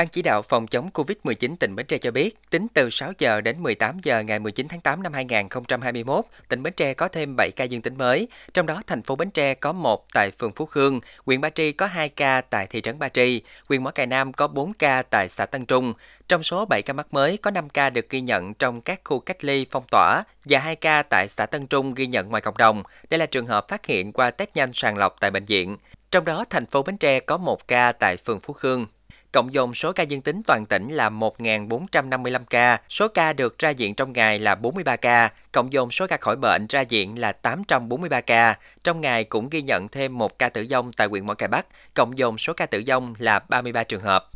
Ban chỉ đạo phòng chống COVID-19 tỉnh Bến Tre cho biết, tính từ 6 giờ đến 18 giờ ngày 19 tháng 8 năm 2021, tỉnh Bến Tre có thêm 7 ca dương tính mới, trong đó thành phố Bến Tre có 1 tại phường Phú Khương, huyện Ba Tri có 2 ca tại thị trấn Ba Tri, huyện Mỏ Cày Nam có 4 ca tại xã Tân Trung. Trong số 7 ca mắc mới có 5 ca được ghi nhận trong các khu cách ly phong tỏa và 2 ca tại xã Tân Trung ghi nhận ngoài cộng đồng. Đây là trường hợp phát hiện qua test nhanh sàng lọc tại bệnh viện. Trong đó, thành phố Bến Tre có 1 ca tại phường Phú Khương. Cộng dồn số ca dương tính toàn tỉnh là 1.455 ca, số ca được ra diện trong ngày là 43 ca, cộng dồn số ca khỏi bệnh ra diện là 843 ca. Trong ngày cũng ghi nhận thêm một ca tử vong tại huyện Mỏ Cày Bắc, cộng dồn số ca tử vong là 33 trường hợp.